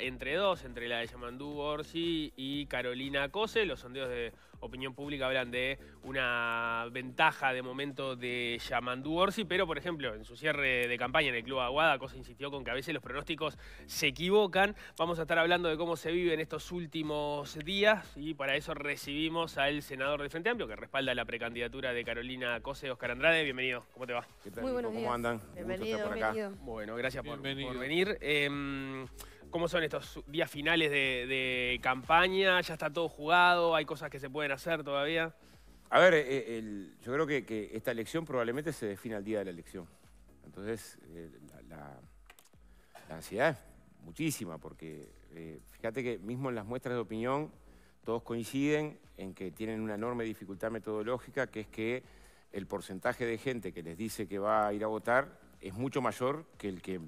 entre dos, entre la de Yamandú Orsi y Carolina Cose. Los sondeos de opinión pública hablan de una ventaja de momento de Yamandú Orsi, pero por ejemplo, en su cierre de campaña en el Club Aguada, Cosa insistió con que a veces los pronósticos se equivocan. Vamos a estar hablando de cómo se vive en estos últimos días y para eso recibimos al senador de Frente Amplio que respalda la precandidatura de Carolina Cose Oscar Andrade. Bienvenido, ¿cómo te va? Muy buenos ¿Cómo andan? Bienvenido, por acá. bienvenido. Bueno, gracias por, venir. Em, ¿Cómo son estos días finales de, campaña? ¿Ya está todo jugado? ¿Hay cosas que se pueden hacer todavía? A ver, eh, eh, yo creo que, esta elección probablemente se define al día de la elección. Entonces, eh, la, ansiedad es muchísima, porque fíjate que mismo en las muestras de opinión, todos coinciden en que tienen una enorme dificultad metodológica, que es que el porcentaje de gente que les dice que va a ir a votar es mucho mayor que el que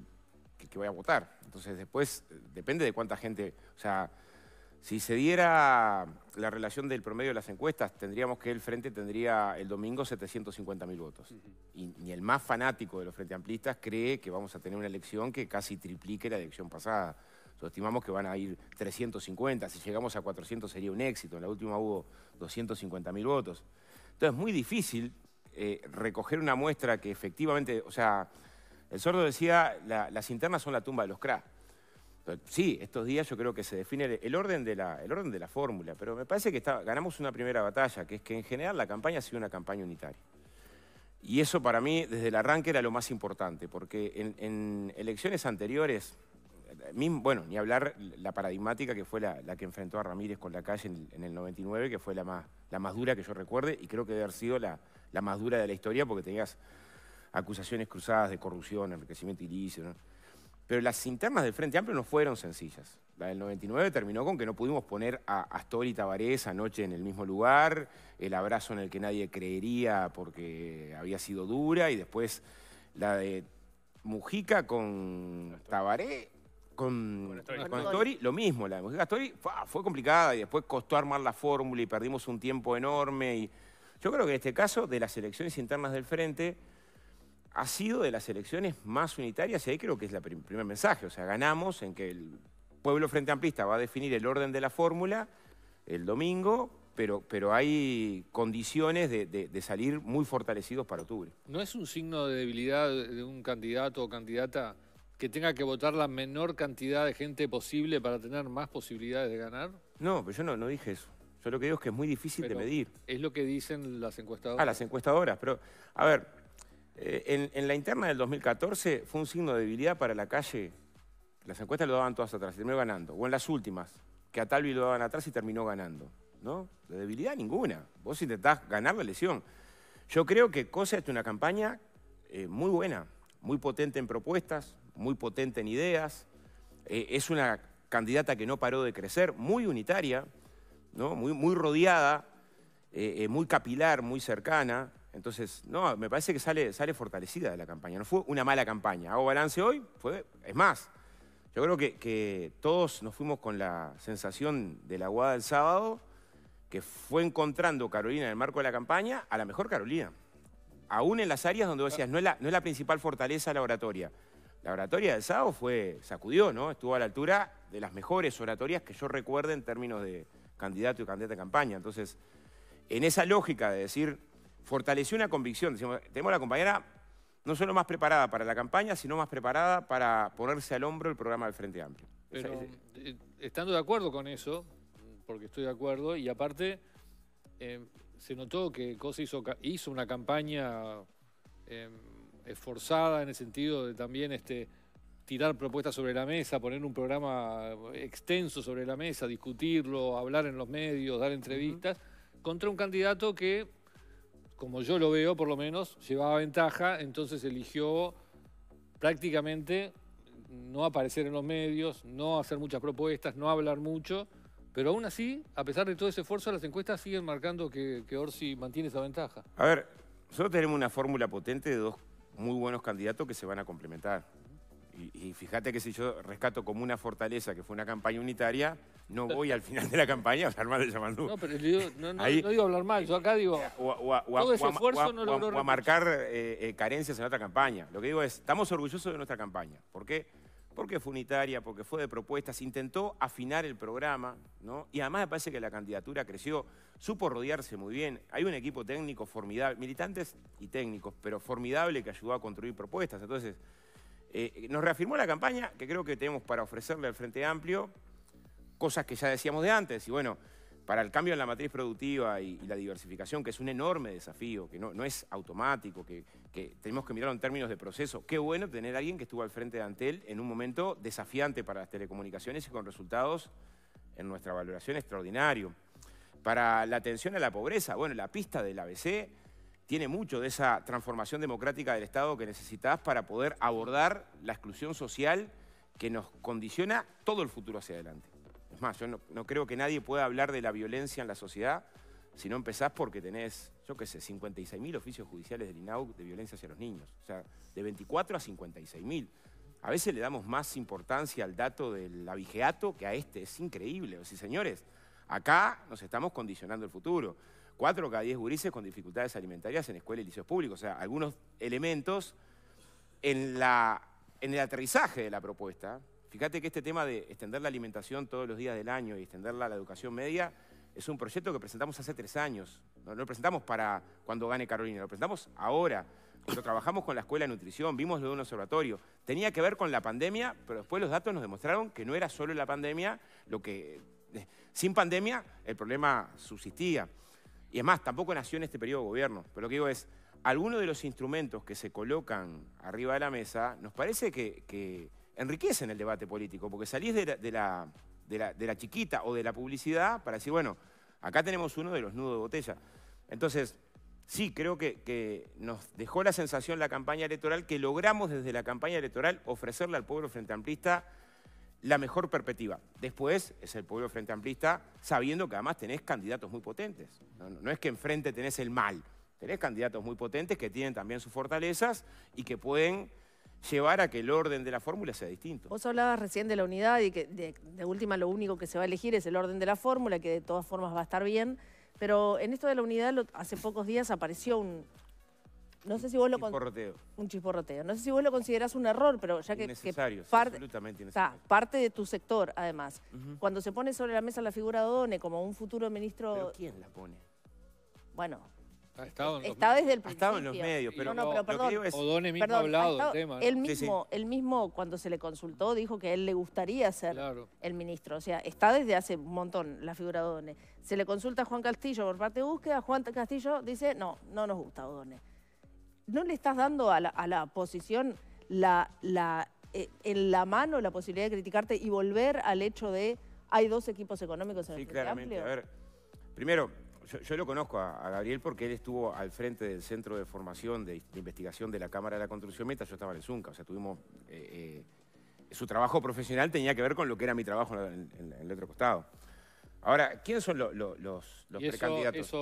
que, voy a votar. Entonces después depende de cuánta gente, o sea, si se diera la relación del promedio de las encuestas, tendríamos que el Frente tendría el domingo 750.000 votos. Y ni el más fanático de los Frente Amplistas cree que vamos a tener una elección que casi triplique la elección pasada. Entonces, estimamos que van a ir 350, si llegamos a 400 sería un éxito, en la última hubo 250.000 votos. Entonces es muy difícil eh, recoger una muestra que efectivamente, o sea, el sordo decía, las internas son la tumba de los cra. Sí, estos días yo creo que se define el, orden de la, fórmula, pero me parece que ganamos una primera batalla, que es que en general la campaña ha sido una campaña unitaria. Y eso para mí desde el arranque era lo más importante, porque en, elecciones anteriores, bueno, ni hablar la paradigmática que fue la, que enfrentó a Ramírez con la calle en, el 99, que fue la más, dura que yo recuerde, y creo que debe haber sido la, la más dura de la historia, porque tenías acusaciones cruzadas de corrupción, enriquecimiento ilícito. Pero las internas del Frente Amplio no fueron sencillas. La del 99 terminó con que no pudimos poner a Astori y esa anoche en el mismo lugar, el abrazo en el que nadie creería porque había sido dura, y después la de Mujica con Tabaré, con, Astori, lo mismo, la de Mujica Astori ah, fue, complicada y después costó armar la fórmula y perdimos un tiempo enorme. Y yo creo que en este caso, de las elecciones internas del Frente, ha sido de las elecciones más unitarias y ahí creo que es el primer mensaje. O sea, ganamos en que el pueblo frente amplista va a definir el orden de la fórmula el domingo, pero, pero hay condiciones de, salir muy fortalecidos para octubre. ¿No es un signo de debilidad de un candidato o candidata que tenga que votar la menor cantidad de gente posible para tener más posibilidades de ganar? No, pero yo no, dije eso. Yo lo que digo es que es muy difícil de medir. Es lo que dicen las encuestadoras. Ah, las encuestadoras, pero a ver, eh, en, la interna del 2014 fue un signo de debilidad para la calle. Las encuestas lo daban todas atrás y terminó ganando. O en las últimas, que a Talvi lo daban atrás y terminó ganando. ¿No? De debilidad ninguna. Vos intentás ganar la elección. Yo creo que Cosa es una campaña eh, muy buena, muy potente en propuestas, muy potente en ideas. Eh, es una candidata que no paró de crecer, muy unitaria, ¿no? muy, rodeada, muy capilar, muy cercana. Entonces, no, me parece que sale, sale fortalecida de la campaña. No fue una mala campaña. Hago balance hoy, fue, es más. Yo creo que, todos nos fuimos con la sensación de la guada del sábado, que fue encontrando Carolina en el marco de la campaña a la mejor Carolina. Aún en las áreas donde vos decías, no es la, no es la principal fortaleza la oratoria. La oratoria del sábado fue, sacudió, ¿no? Estuvo a la altura de las mejores oratorias que yo recuerde en términos de candidato y candidata de campaña. Entonces, en esa lógica de decir, fortaleció una convicción. Decimos, tenemos la compañera no solo más preparada para la campaña, sino más preparada para ponerse al hombro el programa del Frente Amplio. Eh, estando de acuerdo con eso, porque estoy de acuerdo, y aparte eh, se notó que Cosa hizo, una campaña eh, esforzada en el sentido de también este, tirar propuestas sobre la mesa, poner un programa extenso sobre la mesa, discutirlo, hablar en los medios, dar entrevistas, contra un candidato que como yo lo veo por lo menos, llevaba ventaja, entonces eligió prácticamente no aparecer en los medios, no hacer muchas propuestas, no hablar mucho, pero aún así, a pesar de todo ese esfuerzo, las encuestas siguen marcando que, que Orsi mantiene esa ventaja. A ver, nosotros tenemos una fórmula potente de dos muy buenos candidatos que se van a complementar y, fíjate que si yo rescato como una fortaleza que fue una campaña unitaria, no voy al final de la campaña a hablar mal de No, pero yo, no, no, digo hablar mal, yo acá digo. a marcar eh, eh, carencias en otra campaña. Lo que digo es, estamos orgullosos de nuestra campaña. ¿Por qué? Porque fue unitaria, porque fue de propuestas, intentó afinar el programa, ¿no? Y además me parece que la candidatura creció, supo rodearse muy bien. Hay un equipo técnico formidable, militantes y técnicos, pero formidable que ayudó a construir propuestas. Entonces. Eh, nos reafirmó la campaña que creo que tenemos para ofrecerle al Frente Amplio cosas que ya decíamos de antes. Y bueno, para el cambio en la matriz productiva y, la diversificación, que es un enorme desafío, que no, es automático, que, que, tenemos que mirarlo en términos de proceso. Qué bueno tener a alguien que estuvo al frente de Antel en un momento desafiante para las telecomunicaciones y con resultados en nuestra valoración extraordinario. Para la atención a la pobreza, bueno, la pista del ABC tiene mucho de esa transformación democrática del Estado que necesitas para poder abordar la exclusión social que nos condiciona todo el futuro hacia adelante. Es más, yo no, creo que nadie pueda hablar de la violencia en la sociedad si no empezás porque tenés, yo qué sé, 56.000 oficios judiciales del INAU de violencia hacia los niños. O sea, de 24 a 56.000. A veces le damos más importancia al dato del abigeato que a este. Es increíble. O señores, acá nos estamos condicionando el futuro. 4 cada 10 gurises con dificultades alimentarias en escuelas y liceos públicos. O sea, algunos elementos en, en el aterrizaje de la propuesta. Fíjate que este tema de extender la alimentación todos los días del año y extenderla a la educación media es un proyecto que presentamos hace tres años. No lo presentamos para cuando gane Carolina, lo presentamos ahora. Cuando trabajamos con la escuela de nutrición, vimos lo de un observatorio. Tenía que ver con la pandemia, pero después los datos nos demostraron que no era solo la pandemia lo que. Eh, sin pandemia el problema subsistía. Y es más, tampoco nació en este periodo de gobierno. Pero lo que digo es, algunos de los instrumentos que se colocan arriba de la mesa nos parece que, enriquecen el debate político, porque salís de la, chiquita o de la publicidad para decir, bueno, acá tenemos uno de los nudos de botella. Entonces, sí, creo que, nos dejó la sensación la campaña electoral que logramos desde la campaña electoral ofrecerle al pueblo frente amplista la mejor perspectiva. Después es el pueblo frente amplista, sabiendo que además tenés candidatos muy potentes. No, es que enfrente tenés el mal, tenés candidatos muy potentes que tienen también sus fortalezas y que pueden llevar a que el orden de la fórmula sea distinto. Vos hablabas recién de la unidad y que de última lo único que se va a elegir es el orden de la fórmula, que de todas formas va a estar bien. Pero en esto de la unidad, hace pocos días apareció un no sé si vos lo... Un chisporroteo. Un chisporroteo. No sé si vos lo considerás un error, pero ya que... Necesario, parte, absolutamente parte de tu sector, además. Cuando se pone sobre la mesa la figura de Odone como un futuro ministro... quién la pone? Bueno... está desde el principio. en los medios, pero, no, no, pero perdón, Odone mismo ha hablado del tema. Él, mismo, mismo, cuando se le consultó, dijo que él le gustaría ser el ministro. O sea, está desde hace un montón la figura de Odone. Se le consulta a Juan Castillo por parte de búsqueda. Juan Castillo dice, no, no nos gusta Odone no le estás dando a la, a la posición la, la, eh, en la mano la posibilidad de criticarte y volver al hecho de hay dos equipos económicos en el el Sí, claramente. A ver, primero, yo, lo conozco a, Gabriel porque él estuvo al frente del Centro de Formación de, Investigación de la Cámara de la Construcción Meta. yo estaba en el Zunca. O sea, tuvimos... Eh, eh, su trabajo profesional tenía que ver con lo que era mi trabajo en, el otro costado. Ahora, ¿quiénes son los, los y precandidatos?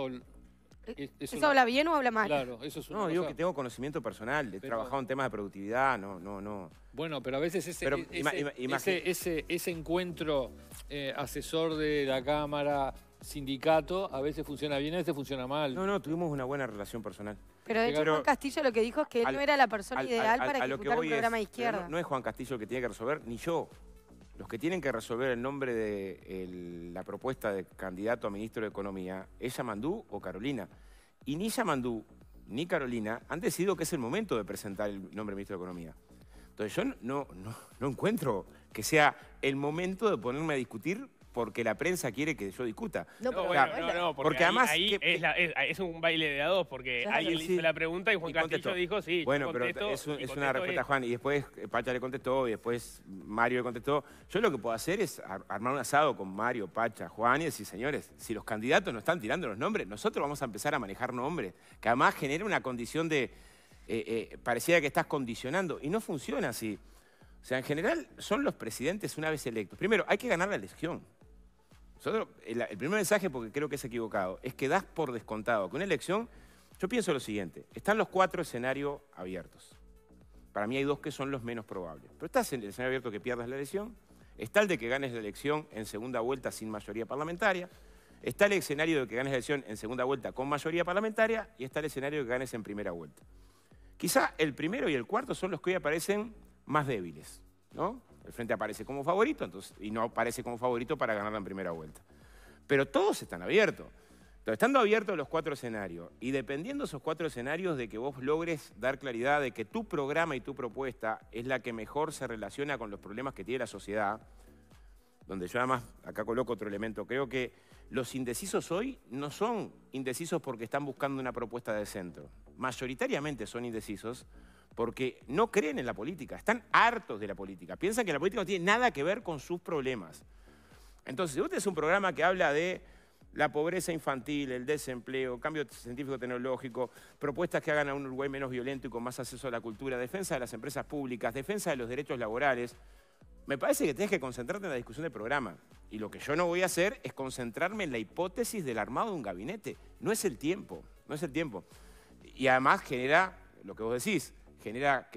¿Eso habla bien o habla mal? No, digo que tengo conocimiento personal, he trabajado en temas de productividad, no, no, no. Bueno, pero a veces ese, ese, encuentro eh, asesor de la Cámara, sindicato, a veces funciona bien, a veces funciona mal. No, no, tuvimos una buena relación personal. Pero de hecho Juan Castillo lo que dijo es que él no era la persona ideal para ejecutar un programa de izquierda. No, es Juan Castillo el que tiene que resolver, ni yo. Los que tienen que resolver el nombre de la propuesta de candidato a ministro de Economía es Amandú o Carolina. Y ni Yamandú ni Carolina han decidido que es el momento de presentar el nombre de ministro de Economía. Entonces yo no, no, no encuentro que sea el momento de ponerme a discutir porque la prensa quiere que yo discuta. No, pero bueno, no, no, porque, además... es, un baile de a dos, porque alguien le hizo la pregunta y Juan Castillo dijo, sí, Bueno, pero es, una respuesta, Juan, y después Pacha le contestó, y después Mario le contestó. Yo lo que puedo hacer es armar un asado con Mario, Pacha, Juan, y decir, señores, si los candidatos no están tirando los nombres, nosotros vamos a empezar a manejar nombres, que además genera una condición de... Eh, eh que estás condicionando, y no funciona así. O sea, en general son los presidentes una vez electos. Primero, hay que ganar la elección el, primer mensaje, porque creo que es equivocado, es que das por descontado que una elección, yo pienso lo siguiente, están los cuatro escenarios abiertos. Para mí hay dos que son los menos probables. Pero estás en el escenario abierto que pierdas la elección, está el de que ganes la elección en segunda vuelta sin mayoría parlamentaria, está el escenario de que ganes la elección en segunda vuelta con mayoría parlamentaria y está el escenario de que ganes en primera vuelta. Quizá el primero y el cuarto son los que hoy aparecen más débiles, ¿no? El Frente aparece como favorito entonces, y no aparece como favorito para ganar la primera vuelta. Pero todos están abiertos. Entonces, estando abiertos los cuatro escenarios y dependiendo de esos cuatro escenarios de que vos logres dar claridad de que tu programa y tu propuesta es la que mejor se relaciona con los problemas que tiene la sociedad, donde yo además acá coloco otro elemento, creo que los indecisos hoy no son indecisos porque están buscando una propuesta de centro. Mayoritariamente son indecisos porque no creen en la política, están hartos de la política, piensan que la política no tiene nada que ver con sus problemas. Entonces, si usted es un programa que habla de la pobreza infantil, el desempleo, cambio científico-tecnológico, propuestas que hagan a un Uruguay menos violento y con más acceso a la cultura, defensa de las empresas públicas, defensa de los derechos laborales. Me parece que tenés que concentrarte en la discusión del programa. Y lo que yo no voy a hacer es concentrarme en la hipótesis del armado de un gabinete. No es el tiempo, no es el tiempo. Y además genera lo que vos decís, genera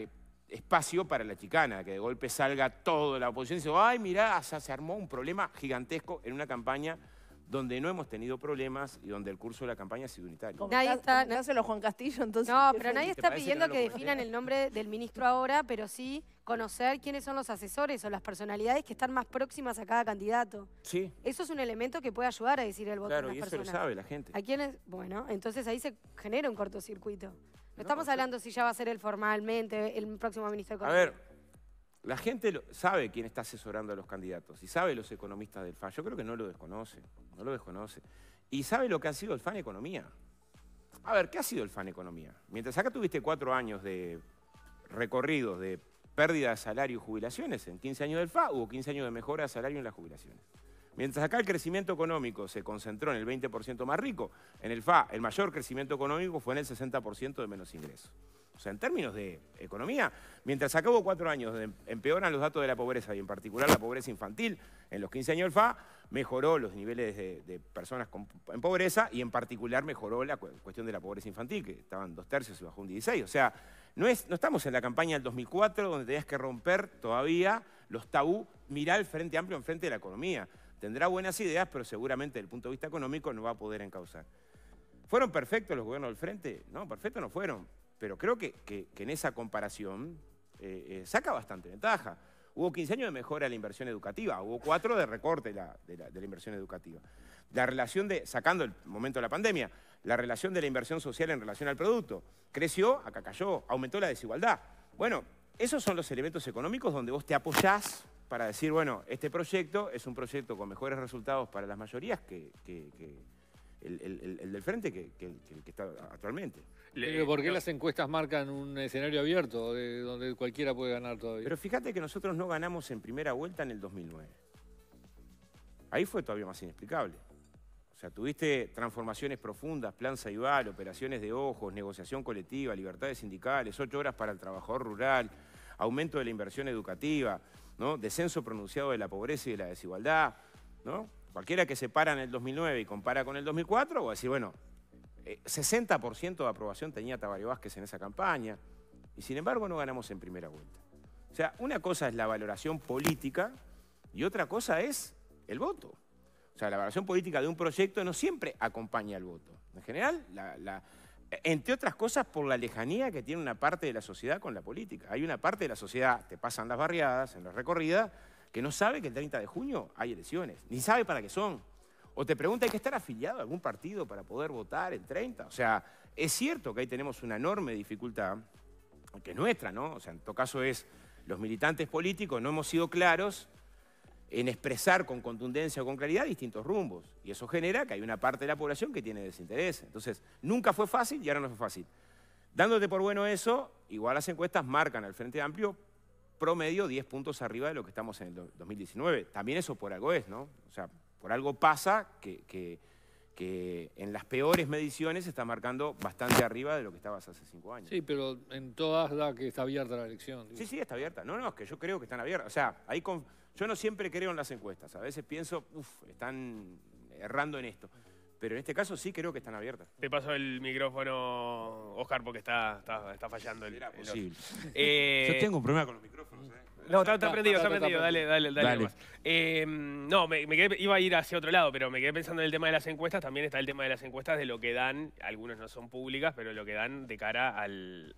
espacio para la chicana, que de golpe salga toda la oposición y dice, ay, mirá, se armó un problema gigantesco en una campaña donde no hemos tenido problemas y donde el curso de la campaña ha sido unitario. Nadie está, no, Juan Castillo, entonces. No, pero nadie está pidiendo que definan el nombre del ministro ahora, pero sí conocer quiénes son los asesores o las personalidades que están más próximas a cada candidato. Sí. Eso es un elemento que puede ayudar a decir el voto. Claro, de las y eso lo sabe la gente. ¿A quiénes? Bueno, entonces ahí se genera un cortocircuito estamos hablando si ya va a ser él formalmente, el próximo ministro de Economía. A ver, la gente sabe quién está asesorando a los candidatos y sabe los economistas del FA, Yo creo que no lo desconoce, no lo desconoce. Y sabe lo que ha sido el FAN Economía. A ver, ¿qué ha sido el FAN Economía? Mientras acá tuviste cuatro años de recorridos de pérdida de salario y jubilaciones, en 15 años del FA hubo 15 años de mejora de salario en las jubilaciones. Mientras acá el crecimiento económico se concentró en el 20% más rico, en el FA el mayor crecimiento económico fue en el 60% de menos ingresos. O sea, en términos de economía, mientras acabó cuatro años donde empeoran los datos de la pobreza y en particular la pobreza infantil, en los 15 años del FA mejoró los niveles de, personas en pobreza y en particular mejoró la cuestión de la pobreza infantil, que estaban dos tercios y bajó un 16. O sea, no, no estamos en la campaña del 2004 donde tenías que romper todavía los tabú, mirar el frente amplio en frente de la economía. Tendrá buenas ideas, pero seguramente desde el punto de vista económico no va a poder encauzar. ¿Fueron perfectos los gobiernos del frente? No, perfectos no fueron. Pero creo que, en esa comparación eh, eh, saca bastante ventaja. Hubo 15 años de mejora en la inversión educativa, hubo 4 de recorte de la, inversión educativa. La relación de, sacando el momento de la pandemia, la relación de la inversión social en relación al producto. Creció, acá cayó, aumentó la desigualdad. Bueno, esos son los elementos económicos donde vos te apoyás para decir, bueno, este proyecto es un proyecto con mejores resultados para las mayorías que, el, del frente que, está actualmente. Pero ¿Por qué las encuestas marcan un escenario abierto donde cualquiera puede ganar todavía? Pero fíjate que nosotros no ganamos en primera vuelta en el 2009. Ahí fue todavía más inexplicable. O sea, tuviste transformaciones profundas, plan Saibal, operaciones de ojos, negociación colectiva, libertades sindicales, ocho horas para el trabajador rural, aumento de la inversión educativa, Descenso pronunciado de la pobreza y de la desigualdad, ¿no? Cualquiera que se para en el 2009 y compara con el 2004, va a decir, bueno, 60% eh, de aprobación tenía Tabaré Vázquez en esa campaña, y sin embargo no ganamos en primera vuelta. O sea, una cosa es la valoración política y otra cosa es el voto. O sea, la valoración política de un proyecto no siempre acompaña al voto. En general, la, entre otras cosas por la lejanía que tiene una parte de la sociedad con la política. Hay una parte de la sociedad, te pasan las barriadas, en la recorrida, que no sabe que el 30 de junio hay elecciones, ni sabe para qué son. O te pregunta, ¿hay que estar afiliado a algún partido para poder votar el 30? O sea, es cierto que ahí tenemos una enorme dificultad, que es nuestra, ¿no? O sea, en todo caso es, los militantes políticos no hemos sido claros en expresar con contundencia o con claridad distintos rumbos. Y eso genera que hay una parte de la población que tiene desinterés. Entonces, nunca fue fácil y ahora no fue fácil. Dándote por bueno eso, igual las encuestas marcan al Frente Amplio promedio 10 puntos arriba de lo que estamos en el 2019. También eso por algo es, ¿no? O sea, por algo pasa que, en las peores mediciones está marcando bastante arriba de lo que estabas hace cinco años. Sí, pero en todas las que está abierta la elección. Sí, sí, está abierta. No, no, es que yo creo que están abiertas. O sea, hay... Con yo no siempre creo en las encuestas, a veces pienso, uff, están errando en esto. Pero en este caso sí creo que están abiertas. Te paso el micrófono, Oscar, porque está, está, fallando el, Era posible. Eh, Yo tengo un problema con los no, está, prendido, está, Dale, dale, dale. Em, no, me, iba a ir hacia otro lado, pero me quedé pensando en el tema de las encuestas. También está el tema de las encuestas de lo que dan, algunas no son públicas, pero lo que dan de cara al,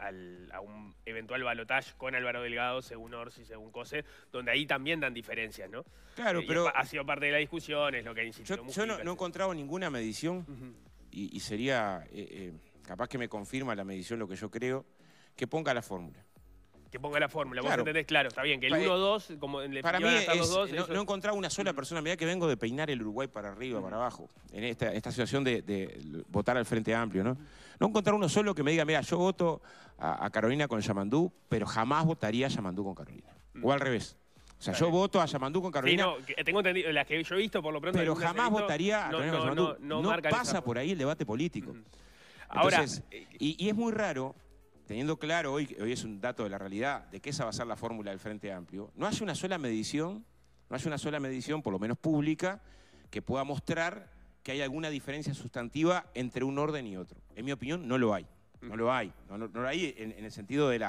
a un eventual balotaje con Álvaro Delgado, según Orsi, según Cose, donde ahí también dan diferencias, ¿no? Claro, eh, pero... Ha sido parte de la discusión, es lo que ha insistido Yo, yo no, he encontrado ninguna medición, y, sería... Eh, eh, capaz que me confirma la medición lo que yo creo, que ponga la fórmula que ponga la fórmula. Vos entendés, claro, está bien, que el 1-2, eh, como en para mí es, los dos, no, he encontrado una sola mm. persona, mirá que vengo de peinar el Uruguay para arriba, mm. para abajo, en esta, esta situación de, votar al Frente Amplio, ¿no? No encontrar uno solo que me diga, mira, yo voto a, Carolina con Yamandú, pero jamás votaría a Yamandú con Carolina. Mm. O al revés. O sea, yo voto a Yamandú con Carolina. Sí, no, tengo entendido, las que yo he visto por lo pronto. Pero jamás votaría a Carolina no, con Yamandú. No, pasa por ahí el debate político. Ahora, y es muy raro teniendo claro hoy, hoy es un dato de la realidad, de que esa va a ser la fórmula del Frente Amplio, no hace una sola medición, no hay una sola medición, por lo menos pública, que pueda mostrar que hay alguna diferencia sustantiva entre un orden y otro. En mi opinión, no lo hay. No lo hay. No, lo hay en, el sentido del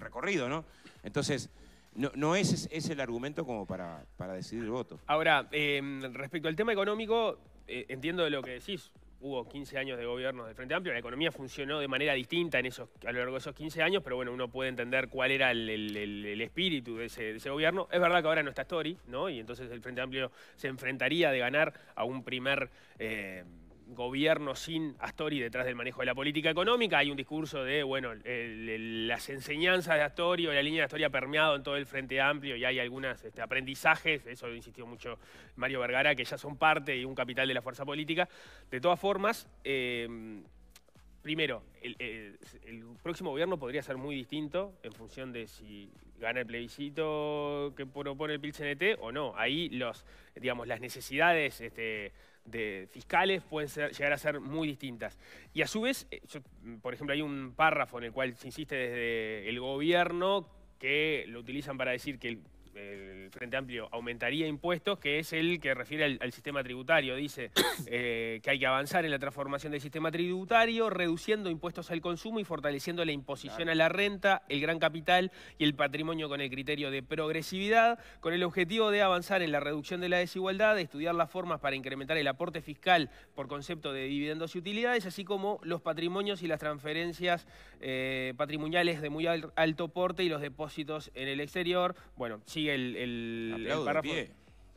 recorrido, ¿no? Entonces, no, no ese es, el argumento como para, decidir el voto. Ahora, em, respecto al tema económico, eh, entiendo de lo que decís hubo 15 años de gobierno del Frente Amplio, la economía funcionó de manera distinta en esos, a lo largo de esos 15 años, pero bueno, uno puede entender cuál era el, espíritu de ese, gobierno. Es verdad que ahora no está Story, ¿no? Y entonces el Frente Amplio se enfrentaría de ganar a un primer... Eh, gobierno sin Astori detrás del manejo de la política económica. Hay un discurso de, bueno, las enseñanzas de Astori o la línea de Astori ha permeado en todo el Frente Amplio y hay algunos este, aprendizajes, eso lo insistió mucho Mario Vergara, que ya son parte y un capital de la fuerza política. De todas formas, em, primero, el, próximo gobierno podría ser muy distinto en función de si gana el plebiscito que propone el pil o no. Ahí los, digamos, las necesidades este, de fiscales pueden llegar a ser muy distintas. Y a su vez, eh, por ejemplo, hay un párrafo en el cual se insiste desde el gobierno que lo utilizan para decir que el el Frente Amplio aumentaría impuestos, que es el que refiere al, sistema tributario. Dice eh, que hay que avanzar en la transformación del sistema tributario, reduciendo impuestos al consumo y fortaleciendo la imposición a la renta, el gran capital y el patrimonio con el criterio de progresividad, con el objetivo de avanzar en la reducción de la desigualdad, de estudiar las formas para incrementar el aporte fiscal por concepto de dividendos y utilidades, así como los patrimonios y las transferencias eh, patrimoniales de muy alto porte y los depósitos en el exterior. Bueno, el,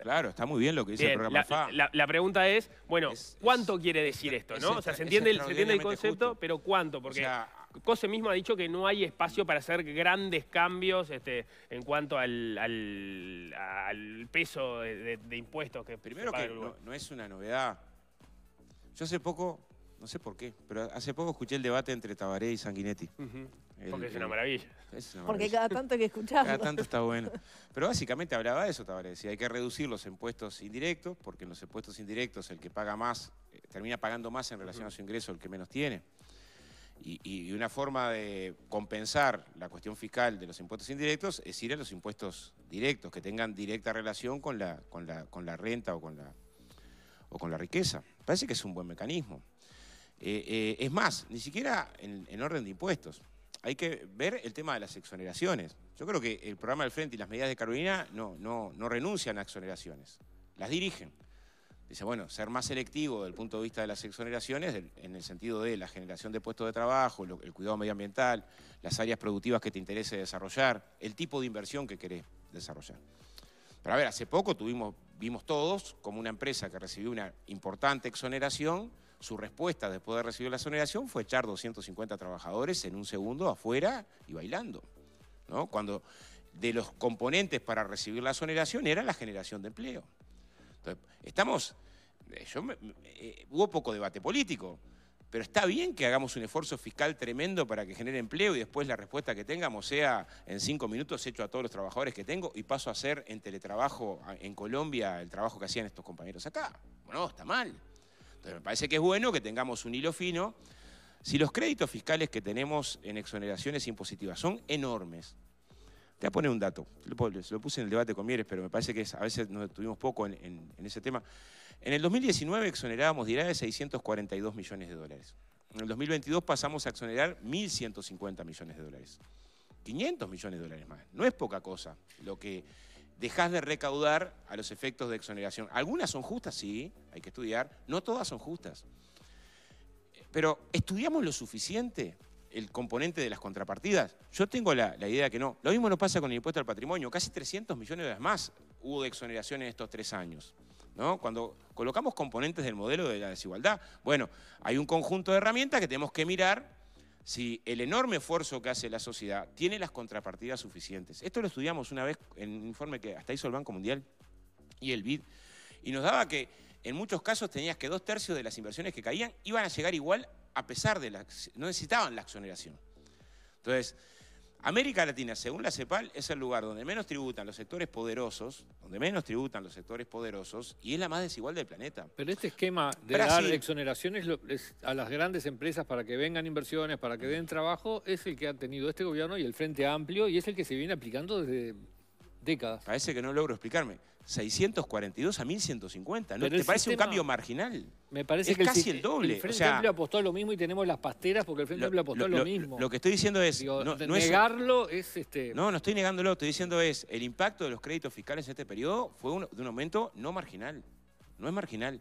Claro, está muy bien lo que dice el programa la, FA. La, pregunta es, bueno, ¿cuánto quiere decir esto? ¿no? O sea, se entiende, el, concepto, pero ¿cuánto? Porque Cose mismo ha dicho que no hay espacio para hacer grandes cambios este, en cuanto al, peso de, impuestos que Primero que no, no, es una novedad. Yo hace poco no sé por qué, pero hace poco escuché el debate entre Tabaré y Sanguinetti. Porque es una, maravilla. Porque cada tanto que escuchamos. Cada tanto está bueno. Pero básicamente hablaba de eso Tabaré, decía, hay que reducir los impuestos indirectos, porque en los impuestos indirectos el que paga más, eh, termina pagando más en relación a su ingreso el que menos tiene. Y, y, una forma de compensar la cuestión fiscal de los impuestos indirectos es ir a los impuestos directos, que tengan directa relación con la, con la, con la renta o con la, o con la riqueza. Parece que es un buen mecanismo. Eh, eh, es más, ni siquiera en, orden de impuestos hay que ver el tema de las exoneraciones. Yo creo que el programa del Frente y las medidas de Carolina no, no, renuncian a exoneraciones, las dirigen. Dice, bueno, ser más selectivo desde el punto de vista de las exoneraciones, en el sentido de la generación de puestos de trabajo, el cuidado medioambiental, las áreas productivas que te interese desarrollar, el tipo de inversión que querés desarrollar. Pero a ver, hace poco tuvimos, vimos todos como una empresa que recibió una importante exoneración su respuesta después de recibir la exoneración fue echar 250 trabajadores en un segundo afuera y bailando. ¿no? Cuando de los componentes para recibir la exoneración era la generación de empleo. Entonces, estamos. Eh, yo eh, hubo poco debate político, pero está bien que hagamos un esfuerzo fiscal tremendo para que genere empleo y después la respuesta que tengamos sea en cinco minutos hecho a todos los trabajadores que tengo y paso a hacer en teletrabajo en Colombia el trabajo que hacían estos compañeros acá. No, está mal. Entonces, me parece que es bueno que tengamos un hilo fino. Si los créditos fiscales que tenemos en exoneraciones impositivas son enormes, te voy a poner un dato, se lo puse en el debate con Mieres, pero me parece que a veces nos detuvimos poco en, en, ese tema. En el 2019 exonerábamos dirá de 642 millones de dólares. En el 2022 pasamos a exonerar 1.150 millones de dólares. 500 millones de dólares más. No es poca cosa lo que dejas de recaudar a los efectos de exoneración. Algunas son justas, sí, hay que estudiar, no todas son justas. Pero ¿estudiamos lo suficiente el componente de las contrapartidas? Yo tengo la, idea que no. Lo mismo no pasa con el impuesto al patrimonio, casi 300 millones de más hubo de exoneración en estos tres años. ¿No? Cuando colocamos componentes del modelo de la desigualdad, bueno, hay un conjunto de herramientas que tenemos que mirar si el enorme esfuerzo que hace la sociedad tiene las contrapartidas suficientes. Esto lo estudiamos una vez en un informe que hasta hizo el Banco Mundial y el BID, y nos daba que en muchos casos tenías que dos tercios de las inversiones que caían iban a llegar igual a pesar de la... no necesitaban la exoneración. Entonces, América Latina, según la CEPAL, es el lugar donde menos tributan los sectores poderosos, donde menos tributan los sectores poderosos y es la más desigual del planeta. Pero este esquema de dar exoneraciones a las grandes empresas para que vengan inversiones, para que den trabajo, es el que ha tenido este gobierno y el Frente Amplio y es el que se viene aplicando desde décadas. Parece que no logro explicarme. 642 a 1150. ¿no? ¿Te parece un cambio marginal? Me parece es casi el, doble. El Frente Amplio apostó lo mismo y tenemos las pasteras porque el Frente Amplio apostó lo, mismo. Lo que estoy diciendo es... no, negarlo es, este... No, no estoy negándolo. Estoy diciendo es el impacto de los créditos fiscales en este periodo fue de un aumento no marginal. No es marginal.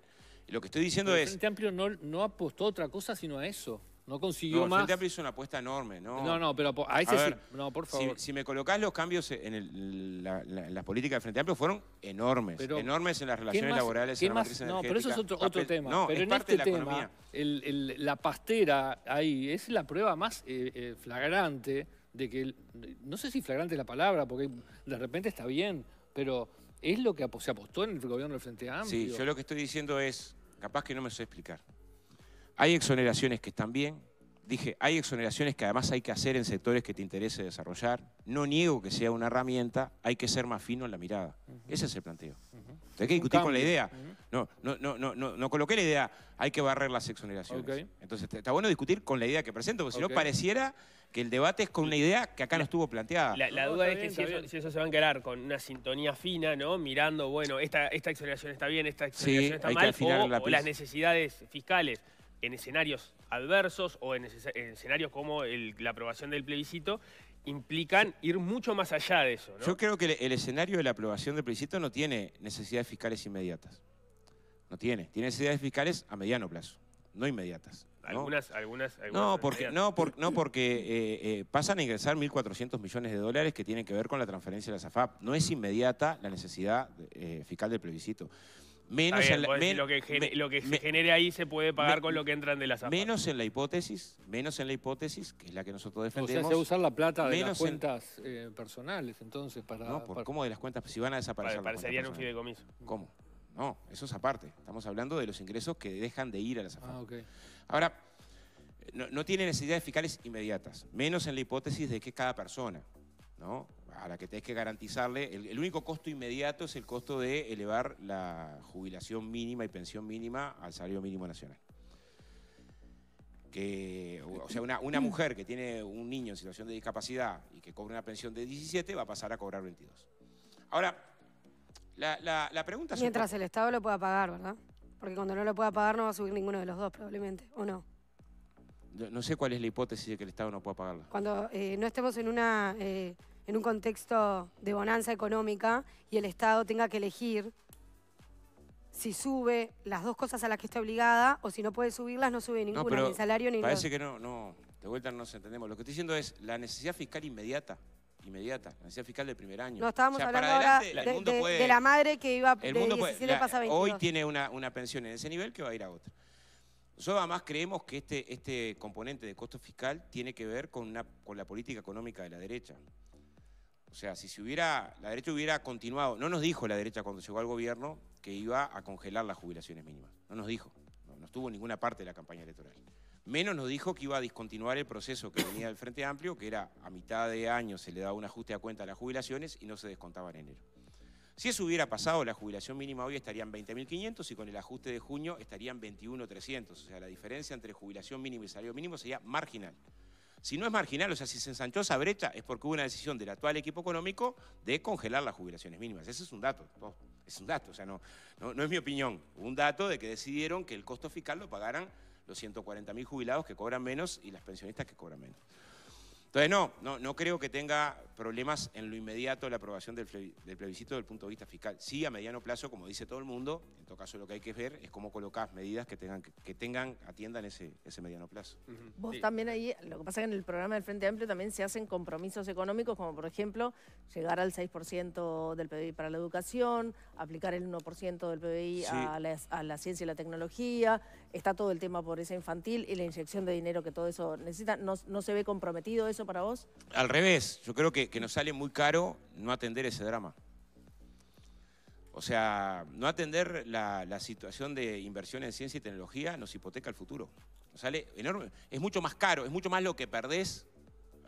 Lo que estoy diciendo es... El Frente Amplio no, no apostó a otra cosa sino a eso. No consiguió no, Frente Amplio hizo una apuesta enorme, ¿no? No, no, pero a No, por favor. Si, me colocás los cambios en, la, política las políticas del Frente Amplio, fueron enormes. enormes en las relaciones laborales, en la matriz No, pero eso es otro, tema. No, pero en parte este de la tema, la pastera ahí es la prueba más eh, eh, flagrante de que. No sé si flagrante es la palabra, porque de repente está bien, pero es lo que se apostó en el gobierno del Frente Amplio. Sí, yo lo que estoy diciendo es. Capaz que no me sé explicar. Hay exoneraciones que están bien. Dije, hay exoneraciones que además hay que hacer en sectores que te interese desarrollar. No niego que sea una herramienta, hay que ser más fino en la mirada. Ese es el planteo. hay que discutir con la idea. no, no, no, no, no, coloqué la idea, hay que barrer las exoneraciones. Entonces está bueno discutir con la idea que presento, porque si no pareciera que el debate es con una idea que acá no estuvo planteada. La, duda es que si eso, se va a encarar con una sintonía fina, ¿no? Mirando, bueno, esta, exoneración está bien, esta exoneración está mal, o las necesidades fiscales en escenarios adversos o en, escenarios como la aprobación del plebiscito, implican ir mucho más allá de eso. Yo creo que el, escenario de la aprobación del plebiscito no tiene necesidades fiscales inmediatas. No tiene. Tiene necesidades fiscales a mediano plazo, no inmediatas. Algunas, algunas, No, porque, no, no porque eh, eh, pasan a ingresar 1.400 millones de dólares que tienen que ver con la transferencia de la SAFAP. No es inmediata la necesidad eh, fiscal del plebiscito. Menos lo, que lo que, se genere ahí se puede pagar con lo que entran de las Menos en la hipótesis, menos en la hipótesis, que es la que nosotros defendemos. O se usar la plata de las cuentas eh, personales, entonces, para... No, ¿cómo de las cuentas? Si van a desaparecer Parecerían un fideicomiso. ¿Cómo? No, eso es aparte. Estamos hablando de los ingresos que dejan de ir a las ah, Ahora, no, no tiene necesidades fiscales inmediatas, menos en la hipótesis de que cada persona, ¿no? a la que tenés que garantizarle, el, único costo inmediato es el costo de elevar la jubilación mínima y pensión mínima al salario mínimo nacional. o sea, una, mujer que tiene un niño en situación de discapacidad y que cobre una pensión de 17 va a pasar a cobrar 22. Ahora, la, pregunta es... Mientras el Estado lo pueda pagar, ¿verdad? Porque cuando no lo pueda pagar no va a subir ninguno de los dos probablemente, ¿o no? No, sé cuál es la hipótesis de que el Estado no pueda pagarla. Cuando eh, no estemos en una... Eh, en un contexto de bonanza económica y el Estado tenga que elegir si sube las dos cosas a las que está obligada o si no puede subirlas, no sube ninguna, ni salario ni Parece que no, no, de vuelta no nos entendemos. Lo que estoy diciendo es la necesidad fiscal inmediata inmediata, la necesidad fiscal del primer año. No, estábamos hablando ahora de, la madre que iba el de Hoy tiene una, pensión en ese nivel que va a ir a otra. Nosotros además creemos que este, este componente de costo fiscal tiene que ver con, una, con la política económica de la derecha. O sea, si se hubiera, la derecha hubiera continuado, no nos dijo la derecha cuando llegó al gobierno que iba a congelar las jubilaciones mínimas. No nos dijo, no, estuvo en ninguna parte de la campaña electoral. Menos nos dijo que iba a discontinuar el proceso que venía del Frente Amplio, que era a mitad de año se le daba un ajuste a cuenta a las jubilaciones y no se descontaba en enero. Si eso hubiera pasado, la jubilación mínima hoy estarían 20.500 y con el ajuste de junio estarían 21.300. O sea, la diferencia entre jubilación mínima y salario mínimo sería marginal. Si no es marginal, o sea, si se ensanchó esa brecha, es porque hubo una decisión del actual equipo económico de congelar las jubilaciones mínimas. Ese es un dato, es un dato, o sea, no, no, es mi opinión. Un dato de que decidieron que el costo fiscal lo pagaran los 140.000 jubilados que cobran menos y las pensionistas que cobran menos. Entonces, no, no, no, creo que tenga problemas en lo inmediato la aprobación del, plebiscito desde el punto de vista fiscal. Sí, a mediano plazo, como dice todo el mundo, en todo caso lo que hay que ver es cómo colocás medidas que tengan, que tengan atiendan ese, ese mediano plazo. Vos también ahí, lo que pasa es que en el programa del Frente Amplio también se hacen compromisos económicos, como por ejemplo llegar al 6% del PBI para la educación, aplicar el 1% del PBI a, la, ciencia y la tecnología, está todo el tema pobreza infantil y la inyección de dinero que todo eso necesita. No, no se ve comprometido eso para vos? Al revés, yo creo que, nos sale muy caro no atender ese drama. O sea, no atender la, situación de inversión en ciencia y tecnología nos hipoteca el futuro. Nos sale enorme. Es mucho más caro, es mucho más lo que perdés.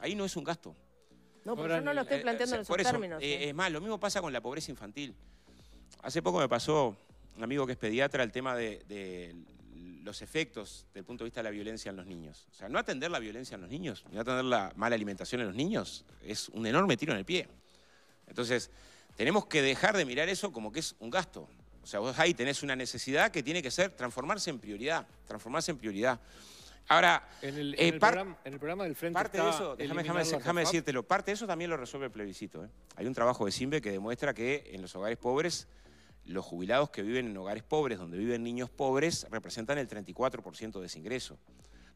Ahí no es un gasto. No, pero pues yo no lo estoy eh, planteando eh, en esos términos. Eh, es más, lo mismo pasa con la pobreza infantil. Hace poco me pasó un amigo que es pediatra el tema de, de los efectos desde el punto de vista de la violencia en los niños. O sea, no atender la violencia en los niños, no atender la mala alimentación en los niños, es un enorme tiro en el pie. Entonces, tenemos que dejar de mirar eso como que es un gasto. O sea, vos ahí tenés una necesidad que tiene que ser transformarse en prioridad, transformarse en prioridad. Ahora, en el, eh, programa, del Frente parte de eso, déjame, déjame, decírtelo, parte de eso también lo resuelve el plebiscito. ¿eh? Hay un trabajo de Simbe que demuestra que en los hogares pobres los jubilados que viven en hogares pobres, donde viven niños pobres, representan el 34% de ese ingreso.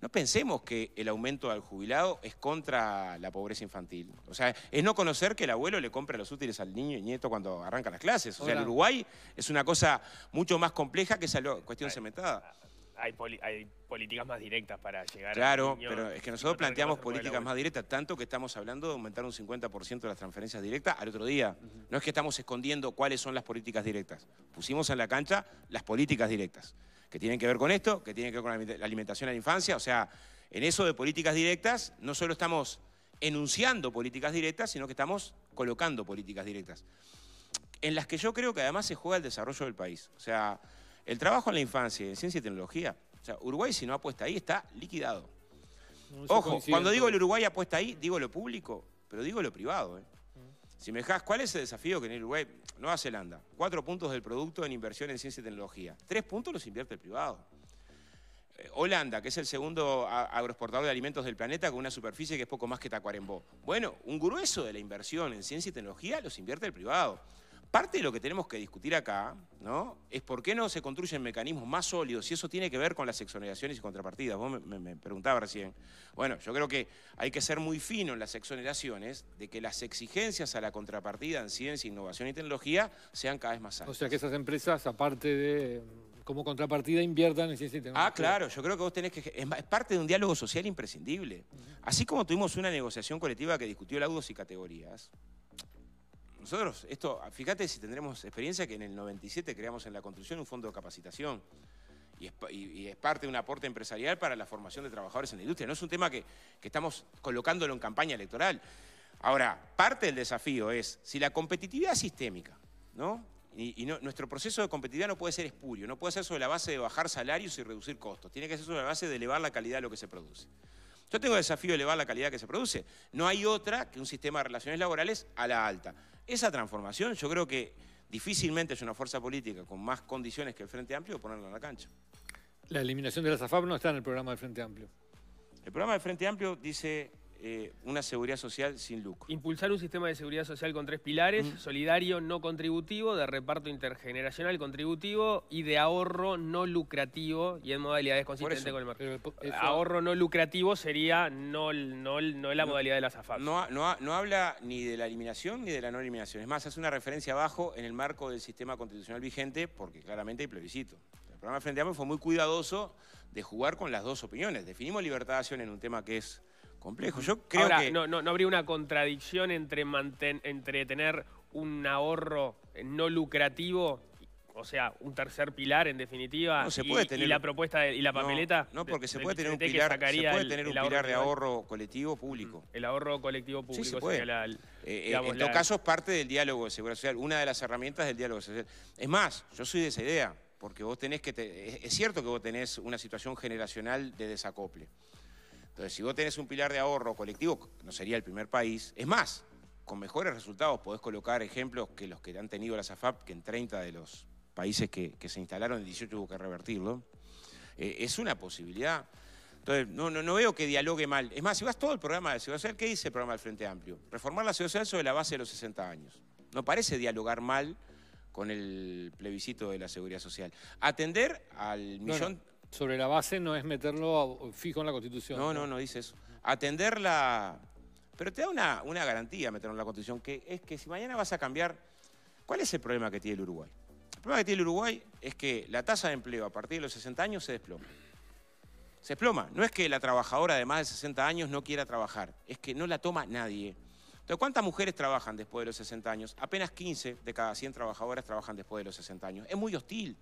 No pensemos que el aumento al jubilado es contra la pobreza infantil. O sea, es no conocer que el abuelo le compra los útiles al niño y nieto cuando arrancan las clases. O sea, en Uruguay es una cosa mucho más compleja que esa cuestión cementada hay, políticas más directas para llegar claro, a. Claro, pero es que nosotros planteamos políticas más directas, tanto que estamos hablando de aumentar un 50% de las transferencias directas al otro día. No es que estamos escondiendo cuáles son las políticas directas. Pusimos en la cancha las políticas directas, que tienen que ver con esto, que tienen que ver con la alimentación a la infancia. O sea, en eso de políticas directas, no solo estamos enunciando políticas directas, sino que estamos colocando políticas directas. En las que yo creo que además se juega el desarrollo del país. O sea. El trabajo en la infancia en ciencia y tecnología, o sea, Uruguay si no apuesta ahí está liquidado. Ojo, cuando digo el Uruguay apuesta ahí, digo lo público, pero digo lo privado. ¿eh? Mm. Si me dejas, ¿cuál es el desafío que en el Uruguay, hace Landa? cuatro puntos del producto en inversión en ciencia y tecnología, tres puntos los invierte el privado. Eh, Holanda, que es el segundo agroexportador de alimentos del planeta con una superficie que es poco más que Tacuarembó. Bueno, un grueso de la inversión en ciencia y tecnología los invierte el privado. Parte de lo que tenemos que discutir acá ¿no? es por qué no se construyen mecanismos más sólidos y eso tiene que ver con las exoneraciones y contrapartidas. Vos me, me preguntabas recién. Bueno, yo creo que hay que ser muy fino en las exoneraciones de que las exigencias a la contrapartida en ciencia, innovación y tecnología sean cada vez más altas. O sea, que esas empresas, aparte de como contrapartida, inviertan en ciencia y tecnología. Ah, claro, yo creo que vos tenés que... Es parte de un diálogo social imprescindible. Así como tuvimos una negociación colectiva que discutió laudos y categorías, nosotros, esto, fíjate si tendremos experiencia que en el 97 creamos en la construcción un fondo de capacitación y es, parte de un aporte empresarial para la formación de trabajadores en la industria. No es un tema que, estamos colocándolo en campaña electoral. Ahora, parte del desafío es, si la competitividad sistémica, ¿no? Y, nuestro proceso de competitividad no puede ser espurio, no puede ser sobre la base de bajar salarios y reducir costos, tiene que ser sobre la base de elevar la calidad de lo que se produce. Yo tengo el desafío de elevar la calidad que se produce. No hay otra que un sistema de relaciones laborales a la alta. Esa transformación yo creo que difícilmente es una fuerza política con más condiciones que el Frente Amplio ponerla en la cancha. La eliminación de la SAFAP no está en el programa del Frente Amplio. El programa del Frente Amplio dice eh, una seguridad social sin lucro. Impulsar un sistema de seguridad social con tres pilares, solidario, no contributivo, de reparto intergeneracional contributivo y de ahorro no lucrativo y en modalidades consistentes con el marco. Eh, ahorro no lucrativo sería no, no, no la modalidad de la AFAP. No, no, habla ni de la eliminación ni de la no eliminación. Es más, hace una referencia abajo en el marco del sistema constitucional vigente porque claramente hay plebiscito. El programa Frente Amplio fue muy cuidadoso de jugar con las dos opiniones. Definimos libertad de acción en un tema que es complejo. Yo creo Ahora, no, no, no, habría una contradicción entre, entre tener un ahorro eh, no lucrativo o sea, un tercer pilar en definitiva. y, la propuesta y la papeleta. No, porque se puede tener un pilar, se un de ahorro colectivo público. El ahorro colectivo público. Sí, eh, eh, en todo casos caso es parte del diálogo de seguridad social, una de las herramientas del diálogo social. Es más, yo soy de esa idea, porque vos tenés que... Es cierto que vos tenés una situación generacional de desacople. Entonces, si vos tenés un pilar de ahorro colectivo, no sería el primer país. Es más, con mejores resultados podés colocar ejemplos que los que han tenido la SAFAP, que en 30 de los países que, se instalaron, en 18 hubo que revertirlo. Eh, es una posibilidad. Entonces, no, no, no, veo que dialogue mal. Es más, si vas todo el programa de Ciudad Social, ¿qué dice el programa del Frente Amplio? Reformar la Ciudad Social sobre la base de los 60 años. No parece dialogar mal con el plebiscito de la seguridad social. Atender al millón sobre la base no es meterlo fijo en la Constitución. No, no, no, dice eso. Atender Pero te da una, una, garantía meterlo en la Constitución, que es que si mañana vas a cambiar... ¿Cuál es el problema que tiene el Uruguay? El problema que tiene el Uruguay es que la tasa de empleo a partir de los 60 años se desploma. Se desploma. No es que la trabajadora de más de 60 años no quiera trabajar, es que no la toma nadie. Entonces, ¿cuántas mujeres trabajan después de los 60 años? Apenas 15 de cada 100 trabajadoras trabajan después de los 60 años. Es muy hostil.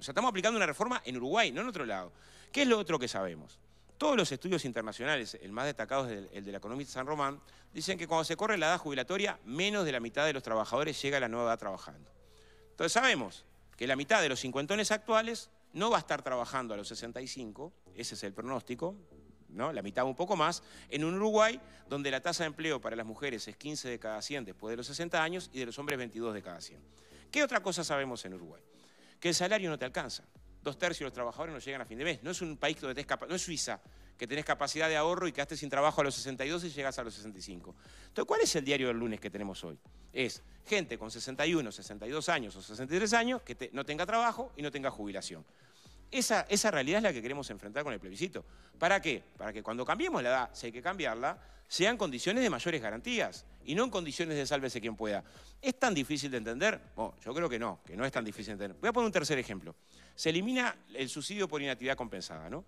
O sea, estamos aplicando una reforma en Uruguay, no en otro lado. ¿Qué es lo otro que sabemos? Todos los estudios internacionales, el más destacado es el, de la Economía San Román, dicen que cuando se corre la edad jubilatoria, menos de la mitad de los trabajadores llega a la nueva edad trabajando. Entonces sabemos que la mitad de los cincuentones actuales no va a estar trabajando a los 65, ese es el pronóstico, ¿no? la mitad un poco más, en un Uruguay donde la tasa de empleo para las mujeres es 15 de cada 100 después de los 60 años y de los hombres 22 de cada 100. ¿Qué otra cosa sabemos en Uruguay? que el salario no te alcanza. Dos tercios de los trabajadores no llegan a fin de mes. No es un país donde no es Suiza, que tenés capacidad de ahorro y quedaste sin trabajo a los 62 y llegas a los 65. Entonces, ¿cuál es el diario del lunes que tenemos hoy? Es gente con 61, 62 años o 63 años que no tenga trabajo y no tenga jubilación. Esa, esa realidad es la que queremos enfrentar con el plebiscito. ¿Para qué? Para que cuando cambiemos la edad, si hay que cambiarla, sean condiciones de mayores garantías y no en condiciones de sálvese quien pueda. ¿Es tan difícil de entender? Bueno, yo creo que no, que no es tan difícil de entender. Voy a poner un tercer ejemplo. Se elimina el subsidio por inactividad compensada, ¿no?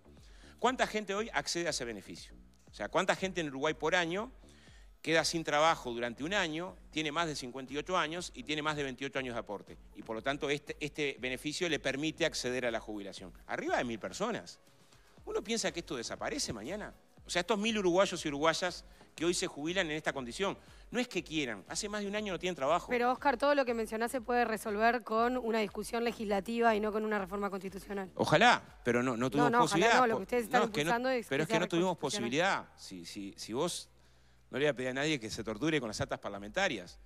¿Cuánta gente hoy accede a ese beneficio? O sea, ¿cuánta gente en Uruguay por año queda sin trabajo durante un año, tiene más de 58 años y tiene más de 28 años de aporte. Y por lo tanto, este, este, beneficio le permite acceder a la jubilación. Arriba de mil personas. ¿Uno piensa que esto desaparece mañana? O sea, estos mil uruguayos y uruguayas que hoy se jubilan en esta condición. No es que quieran, hace más de un año no tienen trabajo. Pero Oscar, todo lo que mencionás se puede resolver con una discusión legislativa y no con una reforma constitucional. Ojalá, pero no, no tuvimos no, no, posibilidad. no, lo que ustedes están no, es Pero es que no tuvimos posibilidad. Si, si, si vos no le voy a pedir a nadie que se torture con las actas parlamentarias.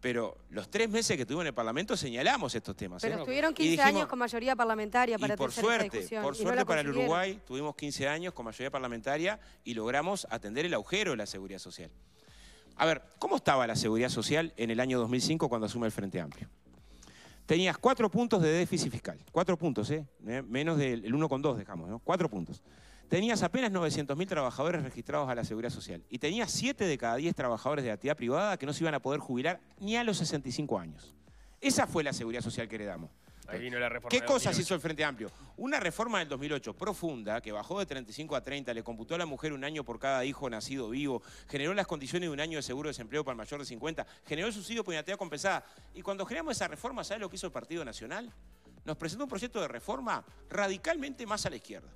Pero los tres meses que tuvimos en el Parlamento señalamos estos temas. ¿eh? Pero estuvieron 15 años con mayoría parlamentaria para y por suerte, Por suerte para el Uruguay tuvimos 15 años con mayoría parlamentaria y logramos atender el agujero de la seguridad social. A ver, ¿cómo estaba la seguridad social en el año 2005 cuando asume el Frente Amplio? Tenías cuatro puntos de déficit fiscal. Cuatro puntos, ¿eh? eh menos del 1,2 dejamos, Cuatro puntos tenías apenas 900.000 trabajadores registrados a la Seguridad Social y tenías 7 de cada 10 trabajadores de actividad privada que no se iban a poder jubilar ni a los 65 años. Esa fue la Seguridad Social que heredamos. ¿Qué cosas hizo el Frente Amplio? Una reforma del 2008 profunda, que bajó de 35 a 30, le computó a la mujer un año por cada hijo nacido vivo, generó las condiciones de un año de seguro de desempleo para el mayor de 50, generó el subsidio por actividad compensada. Y cuando generamos esa reforma, ¿sabes lo que hizo el Partido Nacional? Nos presentó un proyecto de reforma radicalmente más a la izquierda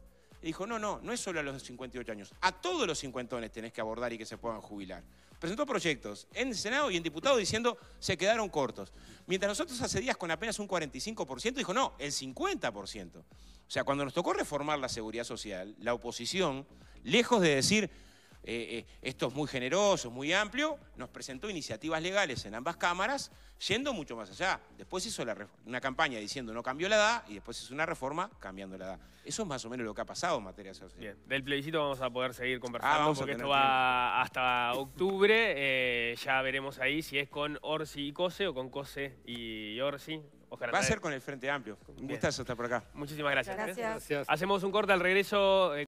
dijo, no, no, no es solo a los 58 años, a todos los cincuentones tenés que abordar y que se puedan jubilar. Presentó proyectos en Senado y en diputados diciendo se quedaron cortos. Mientras nosotros hace días con apenas un 45% dijo, no, el 50%. O sea, cuando nos tocó reformar la seguridad social, la oposición, lejos de decir, eh, eh, esto es muy generoso, muy amplio, nos presentó iniciativas legales en ambas cámaras, yendo mucho más allá. Después hizo una campaña diciendo no cambió la edad y después hizo una reforma cambiando la edad. Eso es más o menos lo que ha pasado en materia social. Bien, del plebiscito vamos a poder seguir ah, conversando porque esto va hasta octubre. Eh, ya veremos ahí si es con Orsi y Cose o con Cose y Orsi. va a ser con el Frente Amplio. Un gustazo estar por acá. Muchísimas Gracias. gracias. Hacemos un corte al regreso.